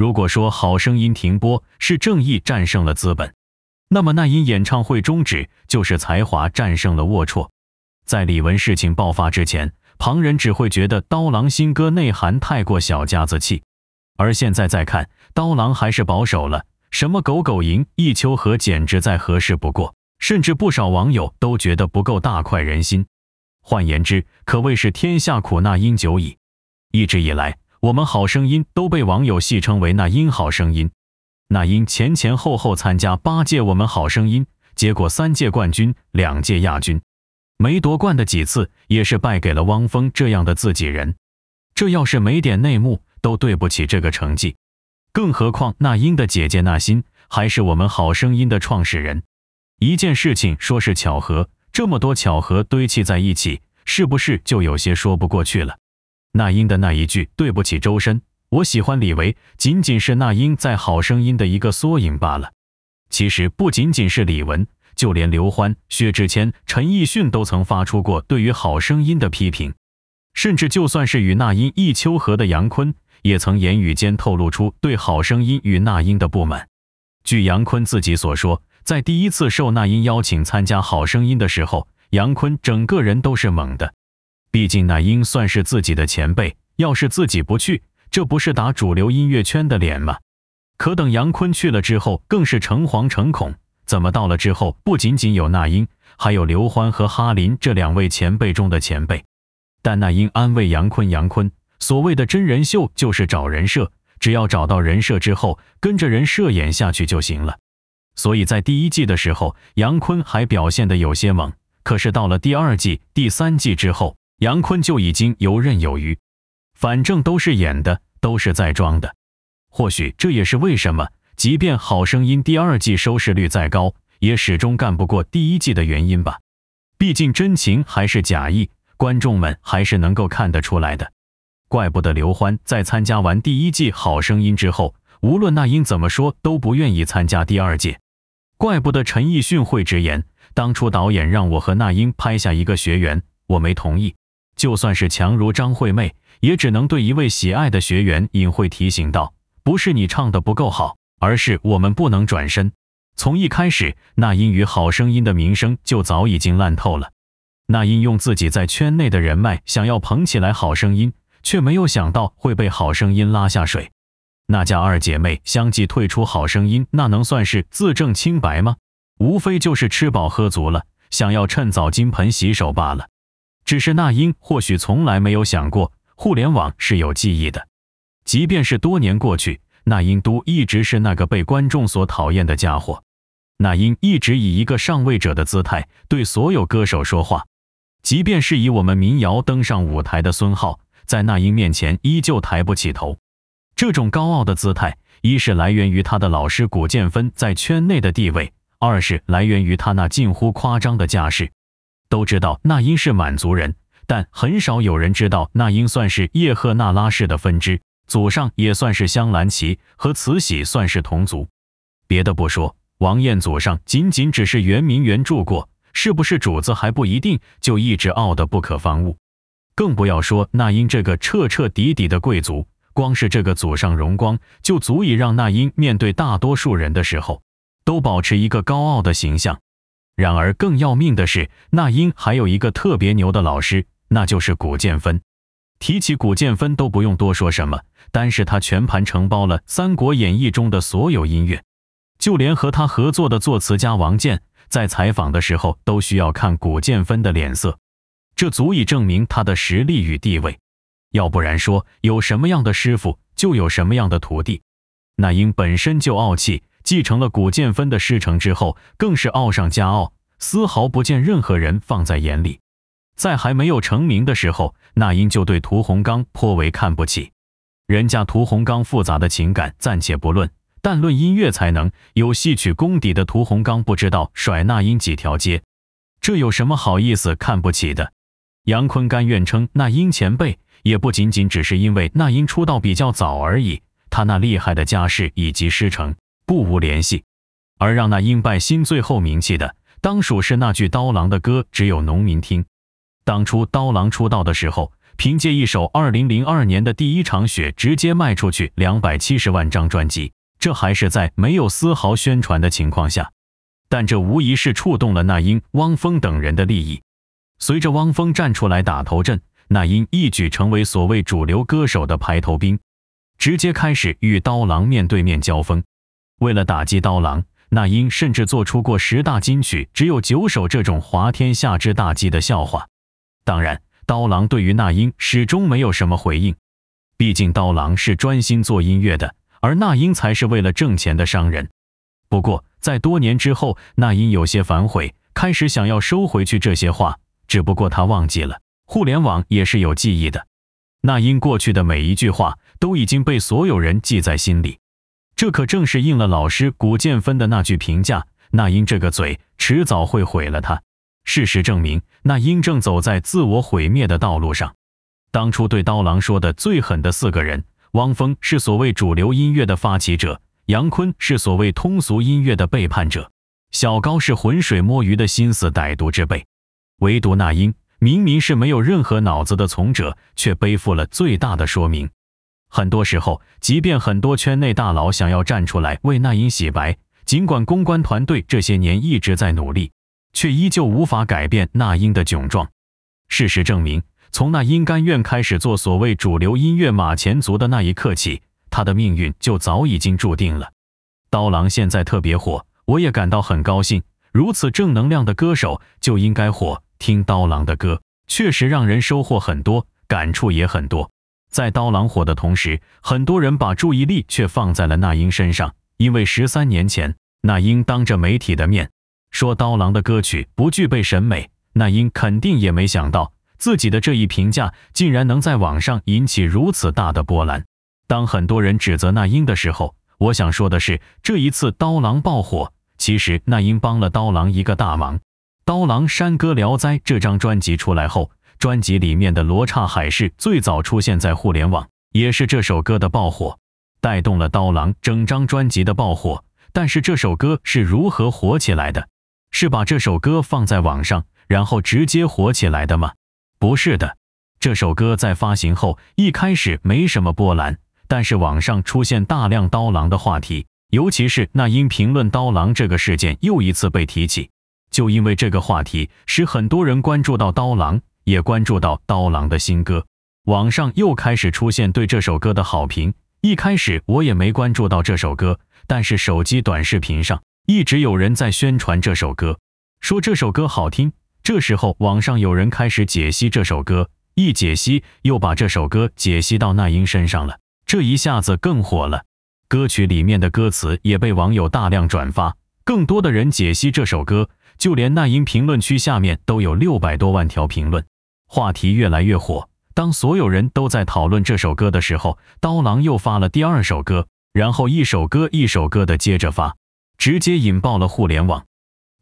如果说《好声音》停播是正义战胜了资本，那么那英演唱会终止就是才华战胜了龌龊。在李玟事情爆发之前，旁人只会觉得刀郎新歌内涵太过小家子气，而现在再看，刀郎还是保守了。什么“狗狗赢，一丘河”简直再合适不过，甚至不少网友都觉得不够大快人心。换言之，可谓是天下苦那英久矣。一直以来。我们好声音都被网友戏称为“那英好声音”，那英前前后后参加八届我们好声音，结果三届冠军，两届亚军，没夺冠的几次也是败给了汪峰这样的自己人。这要是没点内幕，都对不起这个成绩。更何况那英的姐姐那心还是我们好声音的创始人。一件事情说是巧合，这么多巧合堆砌在一起，是不是就有些说不过去了？那英的那一句“对不起，周深，我喜欢李维”，仅仅是那英在《好声音》的一个缩影罢了。其实不仅仅是李玟，就连刘欢、薛之谦、陈奕迅都曾发出过对于《好声音》的批评。甚至就算是与那英一秋合的杨坤，也曾言语间透露出对《好声音》与那英的不满。据杨坤自己所说，在第一次受那英邀请参加《好声音》的时候，杨坤整个人都是懵的。毕竟那英算是自己的前辈，要是自己不去，这不是打主流音乐圈的脸吗？可等杨坤去了之后，更是诚惶诚恐。怎么到了之后，不仅仅有那英，还有刘欢和哈林这两位前辈中的前辈？但那英安慰杨坤：“杨坤，所谓的真人秀就是找人设，只要找到人设之后，跟着人设演下去就行了。”所以，在第一季的时候，杨坤还表现得有些猛，可是到了第二季、第三季之后，杨坤就已经游刃有余，反正都是演的，都是在装的。或许这也是为什么，即便《好声音》第二季收视率再高，也始终干不过第一季的原因吧。毕竟真情还是假意，观众们还是能够看得出来的。怪不得刘欢在参加完第一季《好声音》之后，无论那英怎么说，都不愿意参加第二季。怪不得陈奕迅会直言，当初导演让我和那英拍下一个学员，我没同意。就算是强如张惠妹，也只能对一位喜爱的学员隐晦提醒道：“不是你唱的不够好，而是我们不能转身。”从一开始，那英与好声音的名声就早已经烂透了。那英用自己在圈内的人脉想要捧起来好声音，却没有想到会被好声音拉下水。那家二姐妹相继退出好声音，那能算是自证清白吗？无非就是吃饱喝足了，想要趁早金盆洗手罢了。只是那英或许从来没有想过，互联网是有记忆的。即便是多年过去，那英都一直是那个被观众所讨厌的家伙。那英一直以一个上位者的姿态对所有歌手说话，即便是以我们民谣登上舞台的孙浩，在那英面前依旧抬不起头。这种高傲的姿态，一是来源于他的老师谷建芬在圈内的地位，二是来源于他那近乎夸张的架势。都知道那英是满族人，但很少有人知道那英算是叶赫那拉氏的分支，祖上也算是镶蓝旗，和慈禧算是同族。别的不说，王彦祖上仅仅只是圆明园住过，是不是主子还不一定，就一直傲得不可方物。更不要说那英这个彻彻底底的贵族，光是这个祖上荣光，就足以让那英面对大多数人的时候，都保持一个高傲的形象。然而，更要命的是，那英还有一个特别牛的老师，那就是古建芬。提起古建芬，都不用多说什么，单是他全盘承包了《三国演义》中的所有音乐，就连和他合作的作词家王健，在采访的时候都需要看古建芬的脸色，这足以证明他的实力与地位。要不然说，有什么样的师傅，就有什么样的徒弟。那英本身就傲气。继承了古建芬的师承之后，更是傲上加傲，丝毫不见任何人放在眼里。在还没有成名的时候，那英就对屠洪刚颇为看不起。人家屠洪刚复杂的情感暂且不论，但论音乐才能，有戏曲功底的屠洪刚不知道甩那英几条街。这有什么好意思看不起的？杨坤甘愿称那英前辈，也不仅仅只是因为那英出道比较早而已，他那厉害的家世以及师承。不无联系，而让那英败兴最后名气的，当属是那句刀郎的歌只有农民听。当初刀郎出道的时候，凭借一首2002年的《第一场雪》，直接卖出去270万张专辑，这还是在没有丝毫宣传的情况下。但这无疑是触动了那英、汪峰等人的利益。随着汪峰站出来打头阵，那英一举成为所谓主流歌手的排头兵，直接开始与刀郎面对面交锋。为了打击刀郎，那英甚至做出过“十大金曲只有九首”这种滑天下之大稽的笑话。当然，刀郎对于那英始终没有什么回应，毕竟刀郎是专心做音乐的，而那英才是为了挣钱的商人。不过，在多年之后，那英有些反悔，开始想要收回去这些话。只不过他忘记了，互联网也是有记忆的，那英过去的每一句话都已经被所有人记在心里。这可正是应了老师谷建芬的那句评价：“那英这个嘴，迟早会毁了他。”事实证明，那英正走在自我毁灭的道路上。当初对刀郎说的最狠的四个人：汪峰是所谓主流音乐的发起者，杨坤是所谓通俗音乐的背叛者，小高是浑水摸鱼的心思歹毒之辈，唯独那英，明明是没有任何脑子的从者，却背负了最大的说明。很多时候，即便很多圈内大佬想要站出来为那英洗白，尽管公关团队这些年一直在努力，却依旧无法改变那英的窘状。事实证明，从那英甘愿开始做所谓主流音乐马前卒的那一刻起，他的命运就早已经注定了。刀郎现在特别火，我也感到很高兴。如此正能量的歌手就应该火，听刀郎的歌确实让人收获很多，感触也很多。在刀郎火的同时，很多人把注意力却放在了那英身上，因为十三年前，那英当着媒体的面说刀郎的歌曲不具备审美。那英肯定也没想到自己的这一评价竟然能在网上引起如此大的波澜。当很多人指责那英的时候，我想说的是，这一次刀郎爆火，其实那英帮了刀郎一个大忙。刀郎《山歌聊斋》这张专辑出来后。专辑里面的《罗刹海市》最早出现在互联网，也是这首歌的爆火带动了刀郎整张专辑的爆火。但是这首歌是如何火起来的？是把这首歌放在网上，然后直接火起来的吗？不是的。这首歌在发行后一开始没什么波澜，但是网上出现大量刀郎的话题，尤其是那英评论刀郎这个事件又一次被提起，就因为这个话题使很多人关注到刀郎。也关注到刀郎的新歌，网上又开始出现对这首歌的好评。一开始我也没关注到这首歌，但是手机短视频上一直有人在宣传这首歌，说这首歌好听。这时候网上有人开始解析这首歌，一解析又把这首歌解析到那英身上了，这一下子更火了。歌曲里面的歌词也被网友大量转发，更多的人解析这首歌，就连那英评论区下面都有六百多万条评论。话题越来越火，当所有人都在讨论这首歌的时候，刀郎又发了第二首歌，然后一首歌一首歌的接着发，直接引爆了互联网。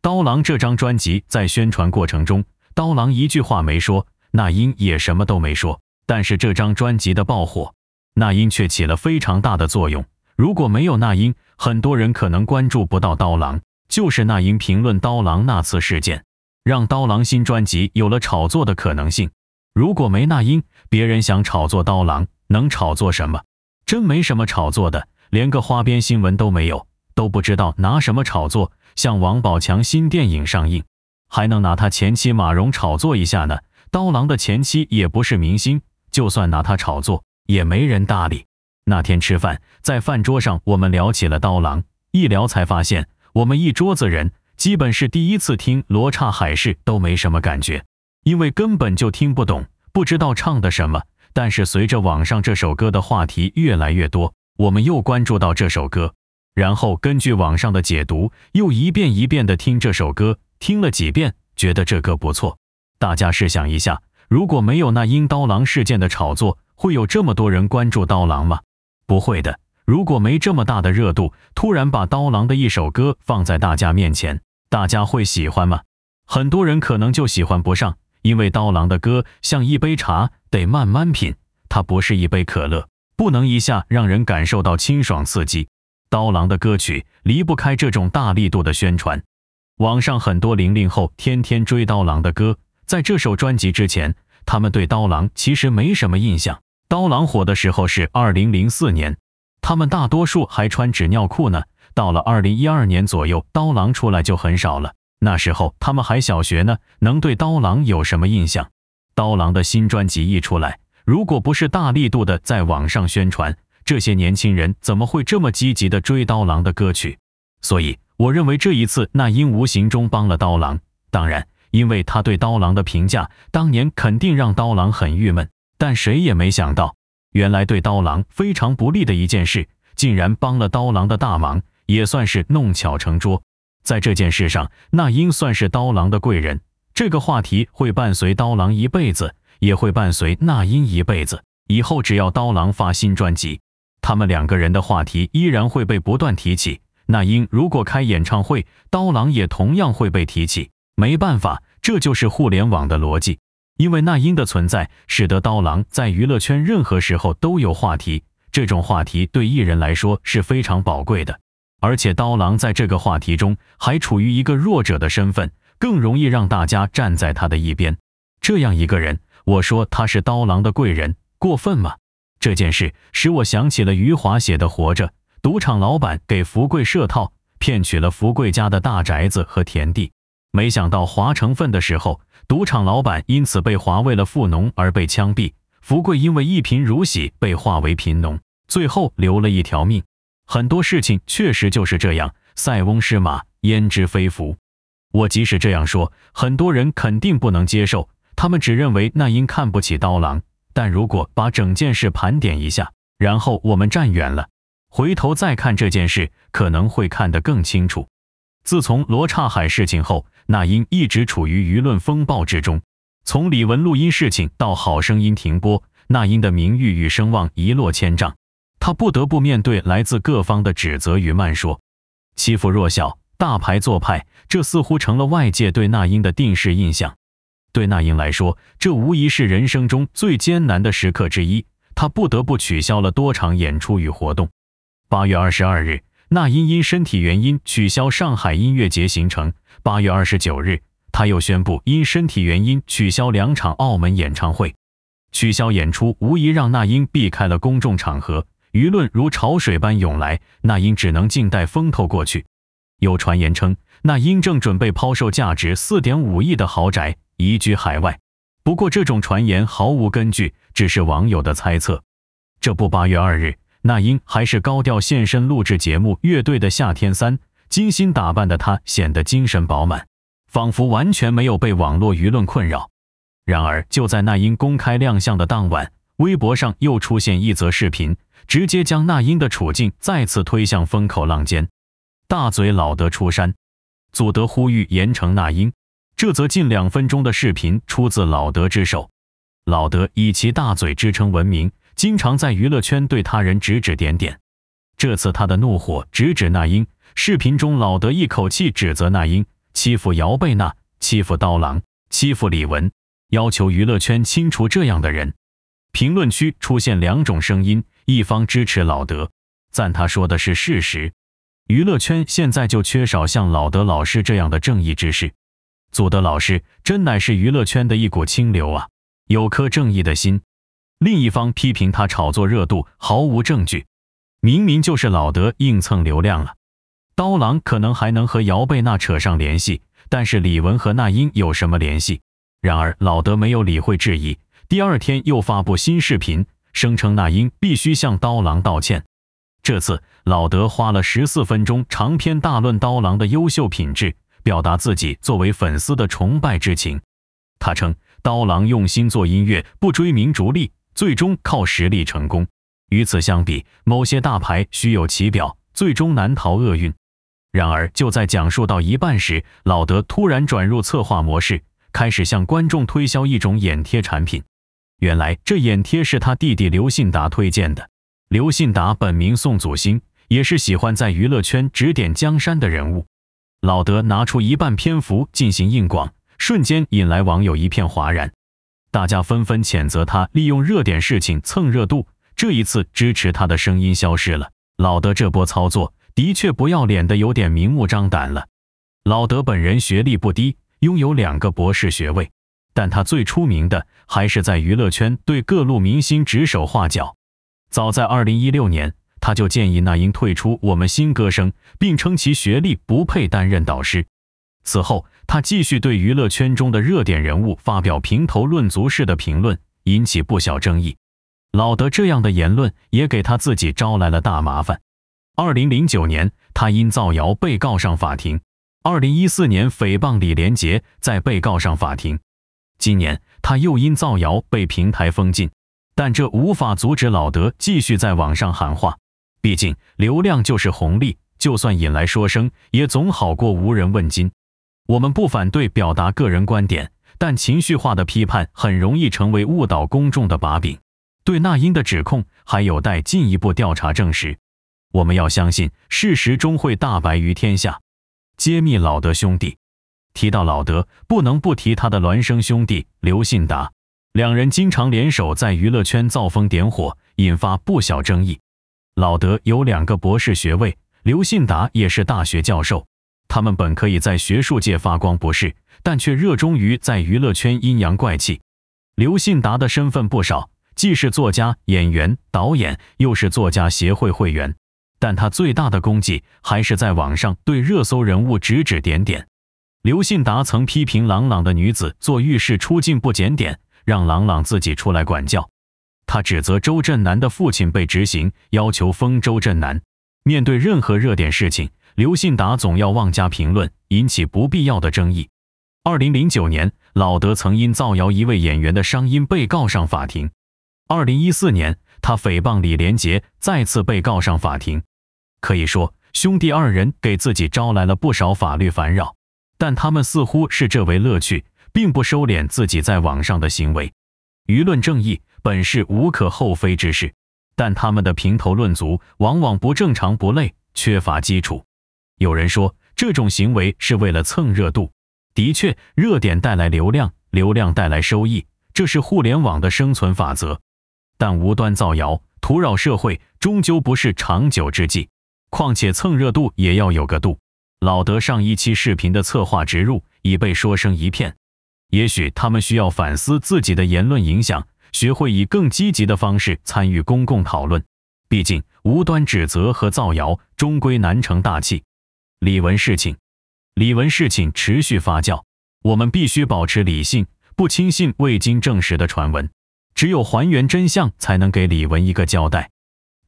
刀郎这张专辑在宣传过程中，刀郎一句话没说，那英也什么都没说，但是这张专辑的爆火，那英却起了非常大的作用。如果没有那英，很多人可能关注不到刀郎，就是那英评论刀郎那次事件。让刀郎新专辑有了炒作的可能性。如果没那英，别人想炒作刀郎，能炒作什么？真没什么炒作的，连个花边新闻都没有，都不知道拿什么炒作。像王宝强新电影上映，还能拿他前妻马蓉炒作一下呢。刀郎的前妻也不是明星，就算拿他炒作，也没人搭理。那天吃饭，在饭桌上我们聊起了刀郎，一聊才发现，我们一桌子人。基本是第一次听《罗刹海市》都没什么感觉，因为根本就听不懂，不知道唱的什么。但是随着网上这首歌的话题越来越多，我们又关注到这首歌，然后根据网上的解读，又一遍一遍的听这首歌，听了几遍，觉得这歌不错。大家试想一下，如果没有那因刀郎事件的炒作，会有这么多人关注刀郎吗？不会的。如果没这么大的热度，突然把刀郎的一首歌放在大家面前。大家会喜欢吗？很多人可能就喜欢不上，因为刀郎的歌像一杯茶，得慢慢品。它不是一杯可乐，不能一下让人感受到清爽刺激。刀郎的歌曲离不开这种大力度的宣传。网上很多零零后天天追刀郎的歌，在这首专辑之前，他们对刀郎其实没什么印象。刀郎火的时候是二零零四年，他们大多数还穿纸尿裤呢。到了二零一二年左右，刀郎出来就很少了。那时候他们还小学呢，能对刀郎有什么印象？刀郎的新专辑一出来，如果不是大力度的在网上宣传，这些年轻人怎么会这么积极的追刀郎的歌曲？所以，我认为这一次那英无形中帮了刀郎。当然，因为他对刀郎的评价，当年肯定让刀郎很郁闷。但谁也没想到，原来对刀郎非常不利的一件事，竟然帮了刀郎的大忙。也算是弄巧成拙，在这件事上，那英算是刀郎的贵人。这个话题会伴随刀郎一辈子，也会伴随那英一辈子。以后只要刀郎发新专辑，他们两个人的话题依然会被不断提起。那英如果开演唱会，刀郎也同样会被提起。没办法，这就是互联网的逻辑。因为那英的存在，使得刀郎在娱乐圈任何时候都有话题。这种话题对艺人来说是非常宝贵的。而且刀郎在这个话题中还处于一个弱者的身份，更容易让大家站在他的一边。这样一个人，我说他是刀郎的贵人，过分吗？这件事使我想起了余华写的《活着》，赌场老板给福贵设套，骗取了福贵家的大宅子和田地。没想到华成分的时候，赌场老板因此被华为了富农而被枪毙，福贵因为一贫如洗被划为贫农，最后留了一条命。很多事情确实就是这样，塞翁失马，焉知非福。我即使这样说，很多人肯定不能接受，他们只认为那英看不起刀郎。但如果把整件事盘点一下，然后我们站远了，回头再看这件事，可能会看得更清楚。自从罗刹海事情后，那英一直处于舆论风暴之中。从李文录音事情到好声音停播，那英的名誉与声望一落千丈。他不得不面对来自各方的指责与谩说，欺负弱小、大牌做派，这似乎成了外界对那英的定式印象。对那英来说，这无疑是人生中最艰难的时刻之一。他不得不取消了多场演出与活动。八月二十二日，那英因身体原因取消上海音乐节行程；八月二十九日，他又宣布因身体原因取消两场澳门演唱会。取消演出无疑让那英避开了公众场合。舆论如潮水般涌来，那英只能静待风头过去。有传言称，那英正准备抛售价值四点五亿的豪宅，移居海外。不过，这种传言毫无根据，只是网友的猜测。这不，八月二日，那英还是高调现身录制节目《乐队的夏天三》，精心打扮的她显得精神饱满，仿佛完全没有被网络舆论困扰。然而，就在那英公开亮相的当晚，微博上又出现一则视频。直接将那英的处境再次推向风口浪尖，大嘴老德出山，祖德呼吁严惩那英。这则近两分钟的视频出自老德之手。老德以其大嘴之称闻名，经常在娱乐圈对他人指指点点。这次他的怒火直指那英。视频中，老德一口气指责那英欺负姚贝娜、欺负刀郎、欺负李玟，要求娱乐圈清除这样的人。评论区出现两种声音，一方支持老德，赞他说的是事实，娱乐圈现在就缺少像老德老师这样的正义之士，祖德老师真乃是娱乐圈的一股清流啊，有颗正义的心。另一方批评他炒作热度，毫无证据，明明就是老德硬蹭流量了。刀郎可能还能和姚贝娜扯上联系，但是李玟和那英有什么联系？然而老德没有理会质疑。第二天又发布新视频，声称那英必须向刀郎道歉。这次老德花了十四分钟长篇大论刀郎的优秀品质，表达自己作为粉丝的崇拜之情。他称刀郎用心做音乐，不追名逐利，最终靠实力成功。与此相比，某些大牌虚有其表，最终难逃厄运。然而就在讲述到一半时，老德突然转入策划模式，开始向观众推销一种眼贴产品。原来这眼贴是他弟弟刘信达推荐的。刘信达本名宋祖兴，也是喜欢在娱乐圈指点江山的人物。老德拿出一半篇幅进行硬广，瞬间引来网友一片哗然，大家纷纷谴责他利用热点事情蹭热度。这一次支持他的声音消失了。老德这波操作的确不要脸的有点明目张胆了。老德本人学历不低，拥有两个博士学位。但他最出名的还是在娱乐圈对各路明星指手画脚。早在二零一六年，他就建议那英退出《我们新歌声》，并称其学历不配担任导师。此后，他继续对娱乐圈中的热点人物发表评头论足式的评论，引起不小争议。老德这样的言论也给他自己招来了大麻烦。二零零九年，他因造谣被告上法庭；二零一四年，诽谤李连杰再被告上法庭。今年他又因造谣被平台封禁，但这无法阻止老德继续在网上喊话。毕竟流量就是红利，就算引来说声，也总好过无人问津。我们不反对表达个人观点，但情绪化的批判很容易成为误导公众的把柄。对那英的指控还有待进一步调查证实。我们要相信事实终会大白于天下，揭秘老德兄弟。提到老德，不能不提他的孪生兄弟刘信达，两人经常联手在娱乐圈造风点火，引发不小争议。老德有两个博士学位，刘信达也是大学教授，他们本可以在学术界发光不是，但却热衷于在娱乐圈阴阳怪气。刘信达的身份不少，既是作家、演员、导演，又是作家协会会员，但他最大的功绩还是在网上对热搜人物指指点点。刘信达曾批评朗朗的女子做浴室出镜不检点，让朗朗自己出来管教。他指责周震南的父亲被执行，要求封周震南。面对任何热点事情，刘信达总要妄加评论，引起不必要的争议。二零零九年，老德曾因造谣一位演员的伤因被告上法庭。二零一四年，他诽谤李连杰，再次被告上法庭。可以说，兄弟二人给自己招来了不少法律烦扰。但他们似乎视这为乐趣，并不收敛自己在网上的行为。舆论正义本是无可厚非之事，但他们的评头论足往往不正常、不累，缺乏基础。有人说这种行为是为了蹭热度，的确，热点带来流量，流量带来收益，这是互联网的生存法则。但无端造谣、徒扰社会，终究不是长久之计。况且蹭热度也要有个度。老德上一期视频的策划植入已被说声一片，也许他们需要反思自己的言论影响，学会以更积极的方式参与公共讨论。毕竟无端指责和造谣终归难成大器。李文事情，李文事情持续发酵，我们必须保持理性，不轻信未经证实的传闻。只有还原真相，才能给李文一个交代。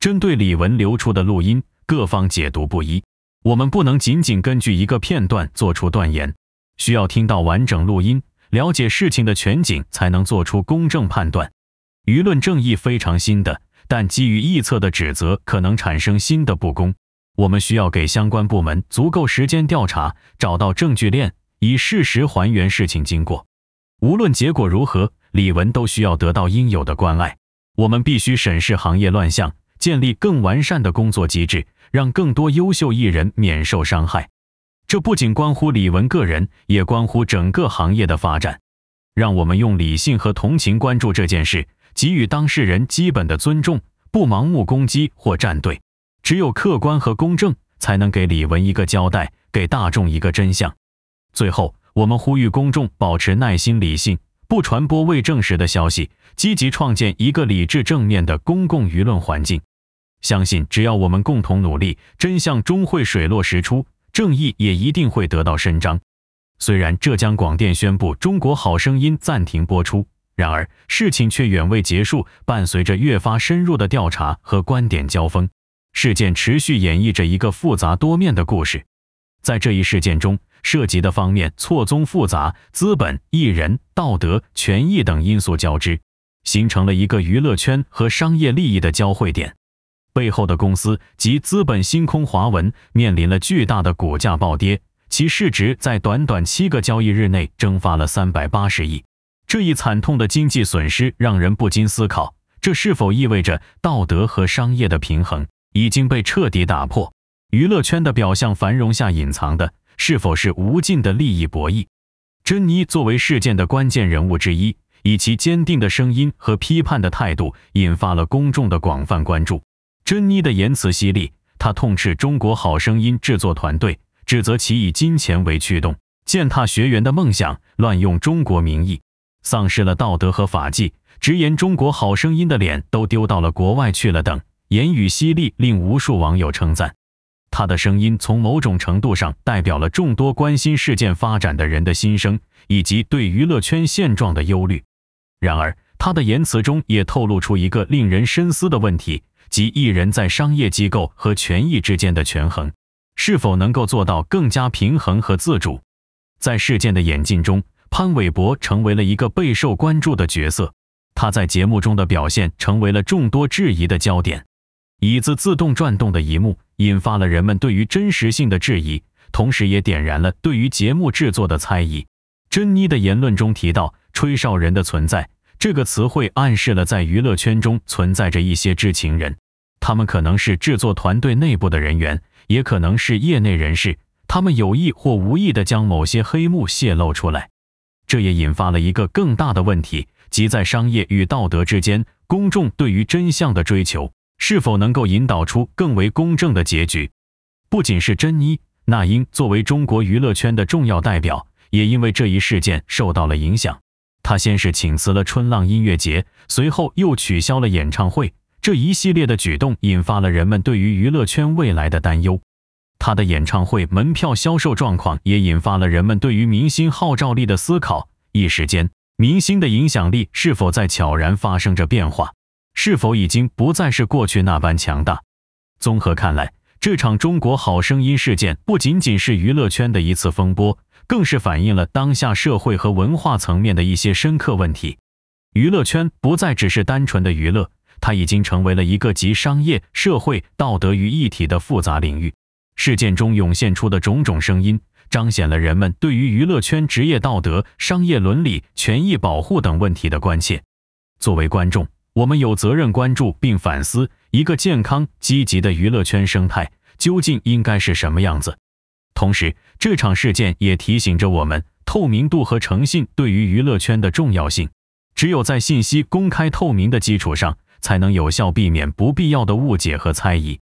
针对李文流出的录音，各方解读不一。我们不能仅仅根据一个片段做出断言，需要听到完整录音，了解事情的全景，才能做出公正判断。舆论正义非常新的，但基于臆测的指责可能产生新的不公。我们需要给相关部门足够时间调查，找到证据链，以事实还原事情经过。无论结果如何，李文都需要得到应有的关爱。我们必须审视行业乱象，建立更完善的工作机制。让更多优秀艺人免受伤害，这不仅关乎李玟个人，也关乎整个行业的发展。让我们用理性和同情关注这件事，给予当事人基本的尊重，不盲目攻击或站队。只有客观和公正，才能给李玟一个交代，给大众一个真相。最后，我们呼吁公众保持耐心、理性，不传播未证实的消息，积极创建一个理智、正面的公共舆论环境。相信只要我们共同努力，真相终会水落石出，正义也一定会得到伸张。虽然浙江广电宣布《中国好声音》暂停播出，然而事情却远未结束。伴随着越发深入的调查和观点交锋，事件持续演绎着一个复杂多面的故事。在这一事件中，涉及的方面错综复杂，资本、艺人、道德、权益等因素交织，形成了一个娱乐圈和商业利益的交汇点。背后的公司及资本星空华文面临了巨大的股价暴跌，其市值在短短七个交易日内蒸发了三百八十亿。这一惨痛的经济损失让人不禁思考：这是否意味着道德和商业的平衡已经被彻底打破？娱乐圈的表象繁荣下隐藏的是否是无尽的利益博弈？珍妮作为事件的关键人物之一，以其坚定的声音和批判的态度，引发了公众的广泛关注。珍妮的言辞犀利，她痛斥《中国好声音》制作团队，指责其以金钱为驱动，践踏学员的梦想，乱用中国名义，丧失了道德和法纪，直言《中国好声音》的脸都丢到了国外去了等。言语犀利，令无数网友称赞。她的声音从某种程度上代表了众多关心事件发展的人的心声，以及对娱乐圈现状的忧虑。然而，她的言辞中也透露出一个令人深思的问题。及艺人，在商业机构和权益之间的权衡，是否能够做到更加平衡和自主？在事件的演进中，潘玮柏成为了一个备受关注的角色。他在节目中的表现，成为了众多质疑的焦点。椅子自动转动的一幕，引发了人们对于真实性的质疑，同时也点燃了对于节目制作的猜疑。珍妮的言论中提到吹哨人的存在。这个词汇暗示了在娱乐圈中存在着一些知情人，他们可能是制作团队内部的人员，也可能是业内人士。他们有意或无意地将某些黑幕泄露出来，这也引发了一个更大的问题，即在商业与道德之间，公众对于真相的追求是否能够引导出更为公正的结局？不仅是珍妮，那英作为中国娱乐圈的重要代表，也因为这一事件受到了影响。他先是请辞了春浪音乐节，随后又取消了演唱会，这一系列的举动引发了人们对于娱乐圈未来的担忧。他的演唱会门票销售状况也引发了人们对于明星号召力的思考。一时间，明星的影响力是否在悄然发生着变化？是否已经不再是过去那般强大？综合看来，这场《中国好声音》事件不仅仅是娱乐圈的一次风波。更是反映了当下社会和文化层面的一些深刻问题。娱乐圈不再只是单纯的娱乐，它已经成为了一个集商业、社会、道德于一体的复杂领域。事件中涌现出的种种声音，彰显了人们对于娱乐圈职业道德、商业伦理、权益保护等问题的关切。作为观众，我们有责任关注并反思，一个健康、积极的娱乐圈生态究竟应该是什么样子。同时，这场事件也提醒着我们，透明度和诚信对于娱乐圈的重要性。只有在信息公开透明的基础上，才能有效避免不必要的误解和猜疑。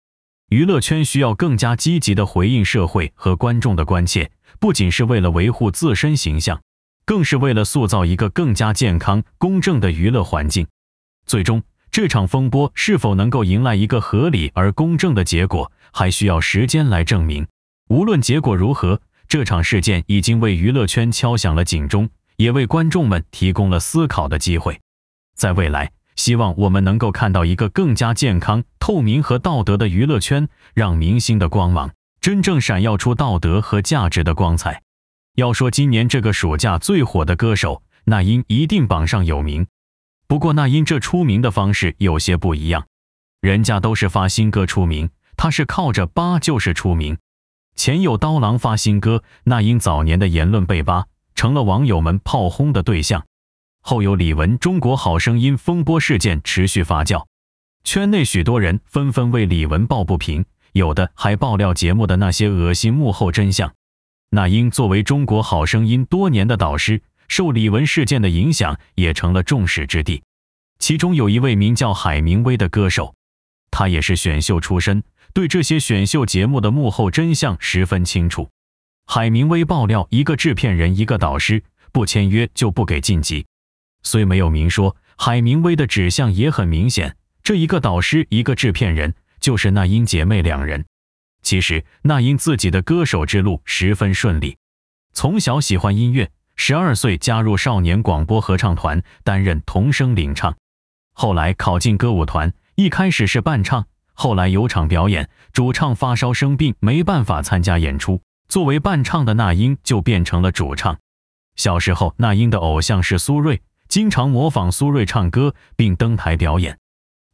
娱乐圈需要更加积极地回应社会和观众的关切，不仅是为了维护自身形象，更是为了塑造一个更加健康、公正的娱乐环境。最终，这场风波是否能够迎来一个合理而公正的结果，还需要时间来证明。无论结果如何，这场事件已经为娱乐圈敲响了警钟，也为观众们提供了思考的机会。在未来，希望我们能够看到一个更加健康、透明和道德的娱乐圈，让明星的光芒真正闪耀出道德和价值的光彩。要说今年这个暑假最火的歌手，那英一定榜上有名。不过，那英这出名的方式有些不一样，人家都是发新歌出名，她是靠着八就是出名。前有刀郎发新歌，那英早年的言论被扒，成了网友们炮轰的对象；后有李玟《中国好声音》风波事件持续发酵，圈内许多人纷纷为李玟抱不平，有的还爆料节目的那些恶心幕后真相。那英作为《中国好声音》多年的导师，受李玟事件的影响，也成了众矢之的。其中有一位名叫海明威的歌手，他也是选秀出身。对这些选秀节目的幕后真相十分清楚，海明威爆料：一个制片人，一个导师，不签约就不给晋级。虽没有明说，海明威的指向也很明显。这一个导师，一个制片人，就是那英姐妹两人。其实，那英自己的歌手之路十分顺利，从小喜欢音乐，十二岁加入少年广播合唱团，担任童声领唱，后来考进歌舞团，一开始是伴唱。后来有场表演，主唱发烧生病，没办法参加演出。作为伴唱的那英就变成了主唱。小时候，那英的偶像是苏芮，经常模仿苏芮唱歌，并登台表演。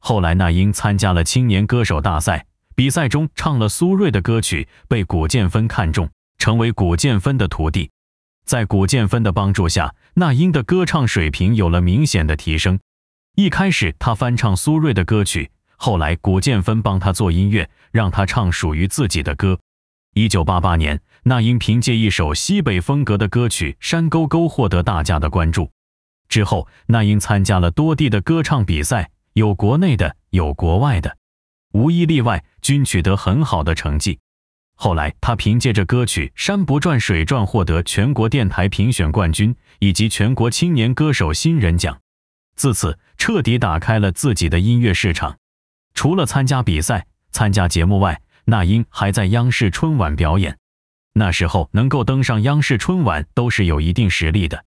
后来，那英参加了青年歌手大赛，比赛中唱了苏芮的歌曲，被古建芬看中，成为古建芬的徒弟。在古建芬的帮助下，那英的歌唱水平有了明显的提升。一开始，她翻唱苏芮的歌曲。后来，古建芬帮他做音乐，让他唱属于自己的歌。一九八八年，那英凭借一首西北风格的歌曲《山沟沟》获得大家的关注。之后，那英参加了多地的歌唱比赛，有国内的，有国外的，无一例外均取得很好的成绩。后来，他凭借着歌曲《山不转水转》获得全国电台评选冠军以及全国青年歌手新人奖，自此彻底打开了自己的音乐市场。除了参加比赛、参加节目外，那英还在央视春晚表演。那时候能够登上央视春晚都是有一定实力的。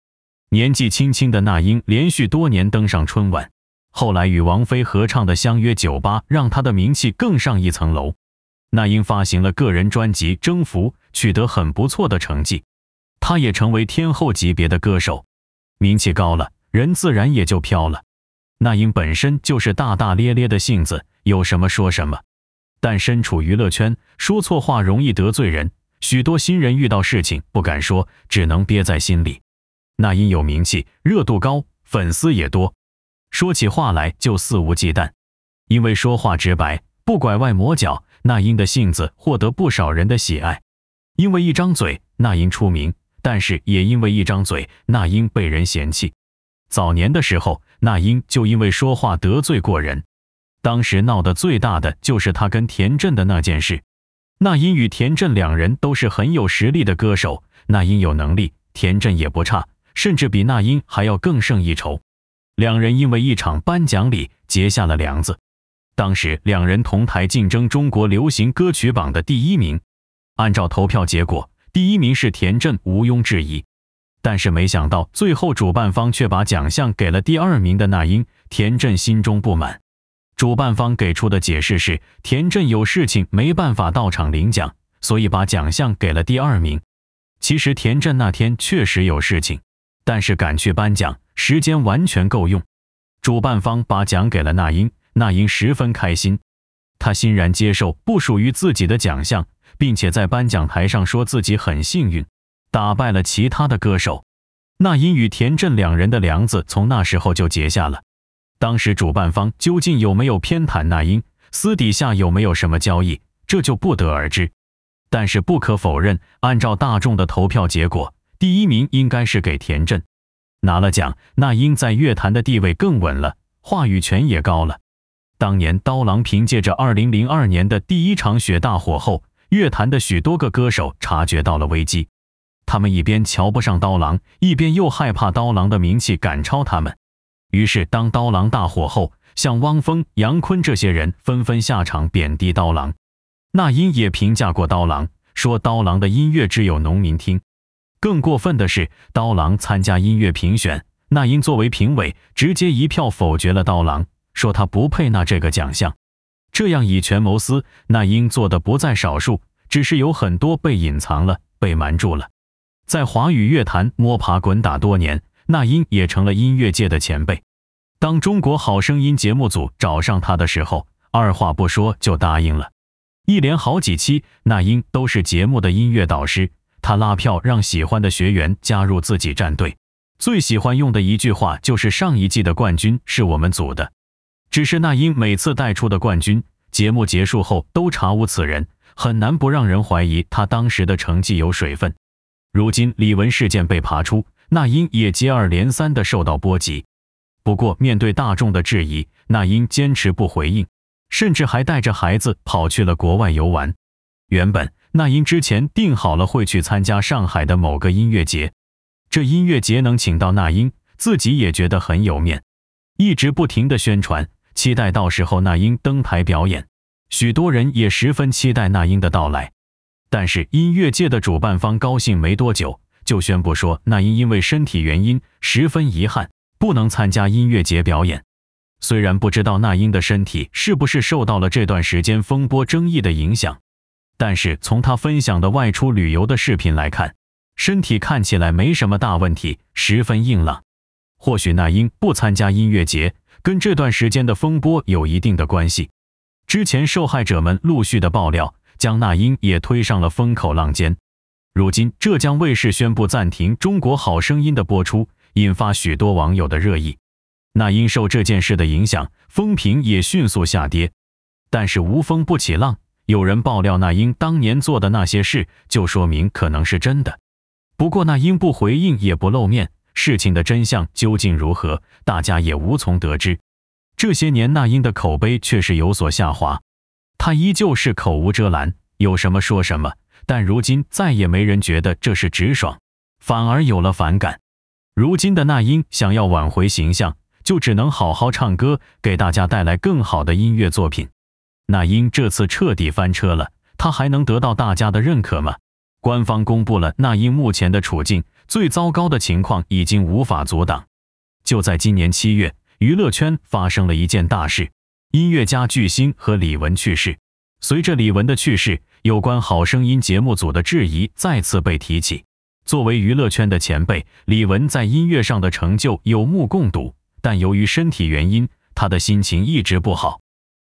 年纪轻轻的那英连续多年登上春晚，后来与王菲合唱的《相约酒吧》让她的名气更上一层楼。那英发行了个人专辑《征服》，取得很不错的成绩，她也成为天后级别的歌手，名气高了，人自然也就飘了。那英本身就是大大咧咧的性子。有什么说什么，但身处娱乐圈，说错话容易得罪人。许多新人遇到事情不敢说，只能憋在心里。那英有名气，热度高，粉丝也多，说起话来就肆无忌惮，因为说话直白，不拐弯抹角。那英的性子获得不少人的喜爱，因为一张嘴，那英出名，但是也因为一张嘴，那英被人嫌弃。早年的时候，那英就因为说话得罪过人。当时闹得最大的就是他跟田震的那件事。那英与田震两人都是很有实力的歌手，那英有能力，田震也不差，甚至比那英还要更胜一筹。两人因为一场颁奖礼结下了梁子。当时两人同台竞争中国流行歌曲榜的第一名，按照投票结果，第一名是田震，毋庸置疑。但是没想到最后主办方却把奖项给了第二名的那英，田震心中不满。主办方给出的解释是，田震有事情没办法到场领奖，所以把奖项给了第二名。其实田震那天确实有事情，但是赶去颁奖时间完全够用。主办方把奖给了那英，那英十分开心，她欣然接受不属于自己的奖项，并且在颁奖台上说自己很幸运，打败了其他的歌手。那英与田震两人的梁子从那时候就结下了。当时主办方究竟有没有偏袒那英？私底下有没有什么交易？这就不得而知。但是不可否认，按照大众的投票结果，第一名应该是给田震。拿了奖，那英在乐坛的地位更稳了，话语权也高了。当年刀郎凭借着2002年的《第一场雪》大火后，乐坛的许多个歌手察觉到了危机，他们一边瞧不上刀郎，一边又害怕刀郎的名气赶超他们。于是，当刀郎大火后，像汪峰、杨坤这些人纷纷下场贬低刀郎。那英也评价过刀郎，说刀郎的音乐只有农民听。更过分的是，刀郎参加音乐评选，那英作为评委直接一票否决了刀郎，说他不配拿这个奖项。这样以权谋私，那英做的不在少数，只是有很多被隐藏了、被瞒住了。在华语乐坛摸爬滚打多年。那英也成了音乐界的前辈。当《中国好声音》节目组找上他的时候，二话不说就答应了。一连好几期，那英都是节目的音乐导师，他拉票让喜欢的学员加入自己战队。最喜欢用的一句话就是：“上一季的冠军是我们组的。”只是那英每次带出的冠军，节目结束后都查无此人，很难不让人怀疑他当时的成绩有水分。如今李玟事件被扒出。那英也接二连三地受到波及，不过面对大众的质疑，那英坚持不回应，甚至还带着孩子跑去了国外游玩。原本那英之前定好了会去参加上海的某个音乐节，这音乐节能请到那英，自己也觉得很有面，一直不停地宣传，期待到时候那英登台表演。许多人也十分期待那英的到来，但是音乐界的主办方高兴没多久。就宣布说，那英因为身体原因十分遗憾，不能参加音乐节表演。虽然不知道那英的身体是不是受到了这段时间风波争议的影响，但是从她分享的外出旅游的视频来看，身体看起来没什么大问题，十分硬朗。或许那英不参加音乐节跟这段时间的风波有一定的关系。之前受害者们陆续的爆料，将那英也推上了风口浪尖。如今，浙江卫视宣布暂停《中国好声音》的播出，引发许多网友的热议。那英受这件事的影响，风评也迅速下跌。但是无风不起浪，有人爆料那英当年做的那些事，就说明可能是真的。不过那英不回应也不露面，事情的真相究竟如何，大家也无从得知。这些年，那英的口碑确实有所下滑，她依旧是口无遮拦，有什么说什么。但如今再也没人觉得这是直爽，反而有了反感。如今的那英想要挽回形象，就只能好好唱歌，给大家带来更好的音乐作品。那英这次彻底翻车了，她还能得到大家的认可吗？官方公布了那英目前的处境，最糟糕的情况已经无法阻挡。就在今年七月，娱乐圈发生了一件大事：音乐家巨星和李玟去世。随着李玟的去世，有关《好声音》节目组的质疑再次被提起。作为娱乐圈的前辈，李玟在音乐上的成就有目共睹，但由于身体原因，她的心情一直不好。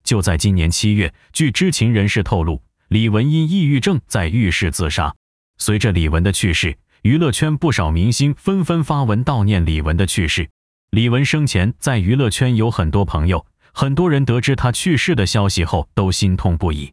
就在今年七月，据知情人士透露，李玟因抑郁症在浴室自杀。随着李玟的去世，娱乐圈不少明星纷纷发文悼念李玟的去世。李玟生前在娱乐圈有很多朋友，很多人得知她去世的消息后都心痛不已。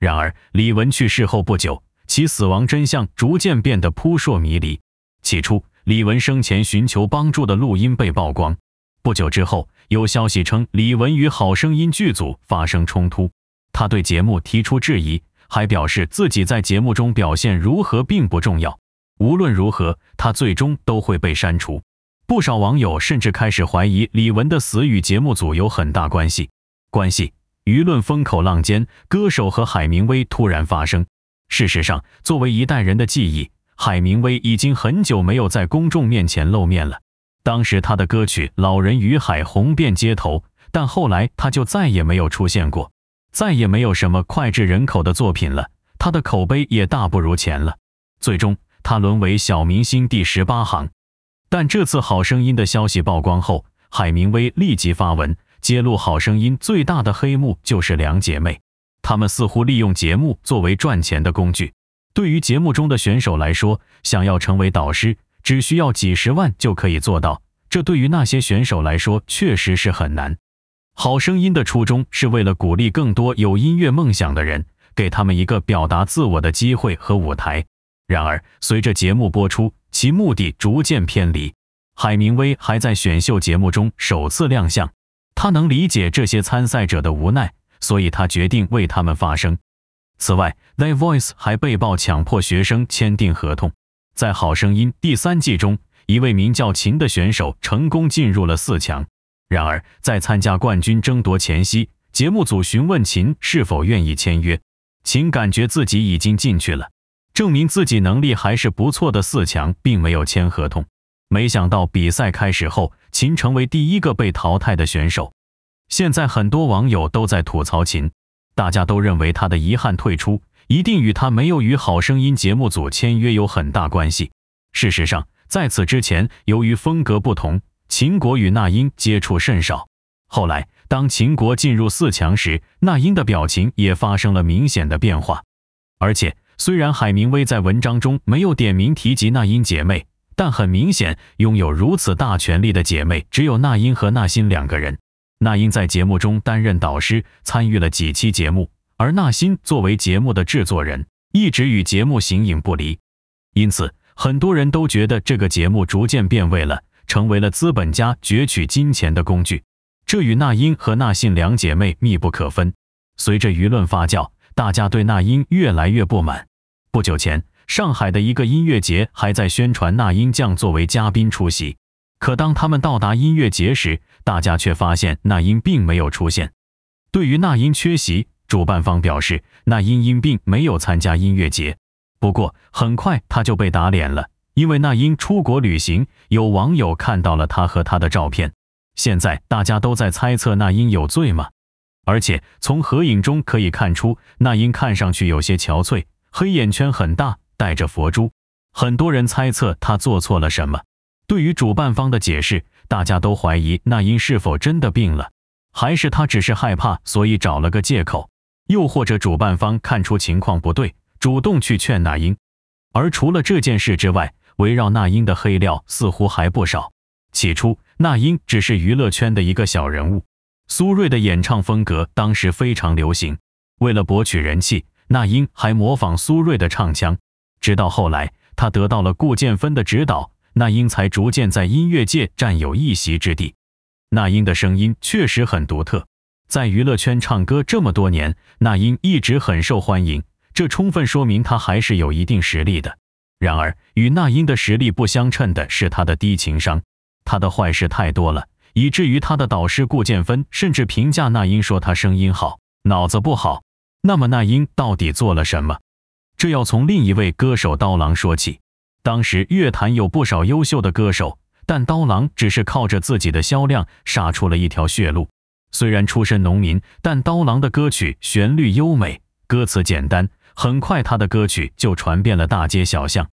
然而，李文去世后不久，其死亡真相逐渐变得扑朔迷离。起初，李文生前寻求帮助的录音被曝光。不久之后，有消息称李文与《好声音》剧组发生冲突，他对节目提出质疑，还表示自己在节目中表现如何并不重要。无论如何，他最终都会被删除。不少网友甚至开始怀疑李文的死与节目组有很大关系。关系。舆论风口浪尖，歌手和海明威突然发声。事实上，作为一代人的记忆，海明威已经很久没有在公众面前露面了。当时他的歌曲《老人与海》红遍街头，但后来他就再也没有出现过，再也没有什么脍炙人口的作品了，他的口碑也大不如前了。最终，他沦为小明星第十八行。但这次《好声音》的消息曝光后，海明威立即发文。揭露《好声音》最大的黑幕就是两姐妹，她们似乎利用节目作为赚钱的工具。对于节目中的选手来说，想要成为导师，只需要几十万就可以做到。这对于那些选手来说，确实是很难。《好声音》的初衷是为了鼓励更多有音乐梦想的人，给他们一个表达自我的机会和舞台。然而，随着节目播出，其目的逐渐偏离。海明威还在选秀节目中首次亮相。他能理解这些参赛者的无奈，所以他决定为他们发声。此外，The Voice 还被曝强迫学生签订合同。在《好声音》第三季中，一位名叫秦的选手成功进入了四强。然而，在参加冠军争夺前夕，节目组询问秦是否愿意签约。秦感觉自己已经进去了，证明自己能力还是不错的四强，并没有签合同。没想到比赛开始后，秦成为第一个被淘汰的选手。现在很多网友都在吐槽秦，大家都认为他的遗憾退出一定与他没有与好声音节目组签约有很大关系。事实上，在此之前，由于风格不同，秦国与那英接触甚少。后来，当秦国进入四强时，那英的表情也发生了明显的变化。而且，虽然海明威在文章中没有点名提及那英姐妹。但很明显，拥有如此大权力的姐妹只有那英和那鑫两个人。那英在节目中担任导师，参与了几期节目；而那鑫作为节目的制作人，一直与节目形影不离。因此，很多人都觉得这个节目逐渐变味了，成为了资本家攫取金钱的工具。这与那英和那信两姐妹密不可分。随着舆论发酵，大家对那英越来越不满。不久前，上海的一个音乐节还在宣传那英将作为嘉宾出席，可当他们到达音乐节时，大家却发现那英并没有出现。对于那英缺席，主办方表示那英因病没有参加音乐节。不过很快他就被打脸了，因为那英出国旅行，有网友看到了他和他的照片。现在大家都在猜测那英有罪吗？而且从合影中可以看出，那英看上去有些憔悴，黑眼圈很大。带着佛珠，很多人猜测他做错了什么。对于主办方的解释，大家都怀疑那英是否真的病了，还是他只是害怕，所以找了个借口。又或者主办方看出情况不对，主动去劝那英。而除了这件事之外，围绕那英的黑料似乎还不少。起初，那英只是娱乐圈的一个小人物。苏芮的演唱风格当时非常流行，为了博取人气，那英还模仿苏芮的唱腔。直到后来，他得到了顾建芬的指导，那英才逐渐在音乐界占有一席之地。那英的声音确实很独特，在娱乐圈唱歌这么多年，那英一直很受欢迎，这充分说明他还是有一定实力的。然而，与那英的实力不相称的是他的低情商，他的坏事太多了，以至于他的导师顾建芬甚至评价那英说他声音好，脑子不好。那么，那英到底做了什么？这要从另一位歌手刀郎说起。当时乐坛有不少优秀的歌手，但刀郎只是靠着自己的销量杀出了一条血路。虽然出身农民，但刀郎的歌曲旋律优美，歌词简单，很快他的歌曲就传遍了大街小巷。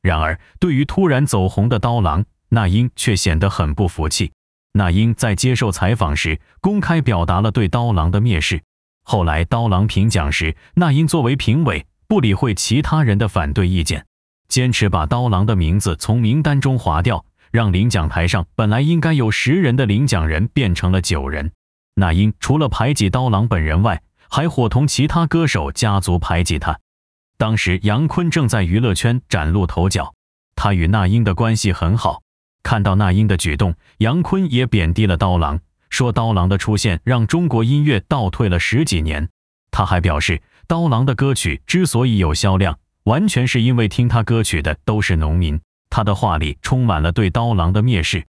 然而，对于突然走红的刀郎，那英却显得很不服气。那英在接受采访时公开表达了对刀郎的蔑视。后来，刀郎评奖时，那英作为评委。不理会其他人的反对意见，坚持把刀郎的名字从名单中划掉，让领奖台上本来应该有十人的领奖人变成了九人。那英除了排挤刀郎本人外，还伙同其他歌手家族排挤他。当时杨坤正在娱乐圈崭露头角，他与那英的关系很好，看到那英的举动，杨坤也贬低了刀郎，说刀郎的出现让中国音乐倒退了十几年。他还表示。刀郎的歌曲之所以有销量，完全是因为听他歌曲的都是农民。他的话里充满了对刀郎的蔑视。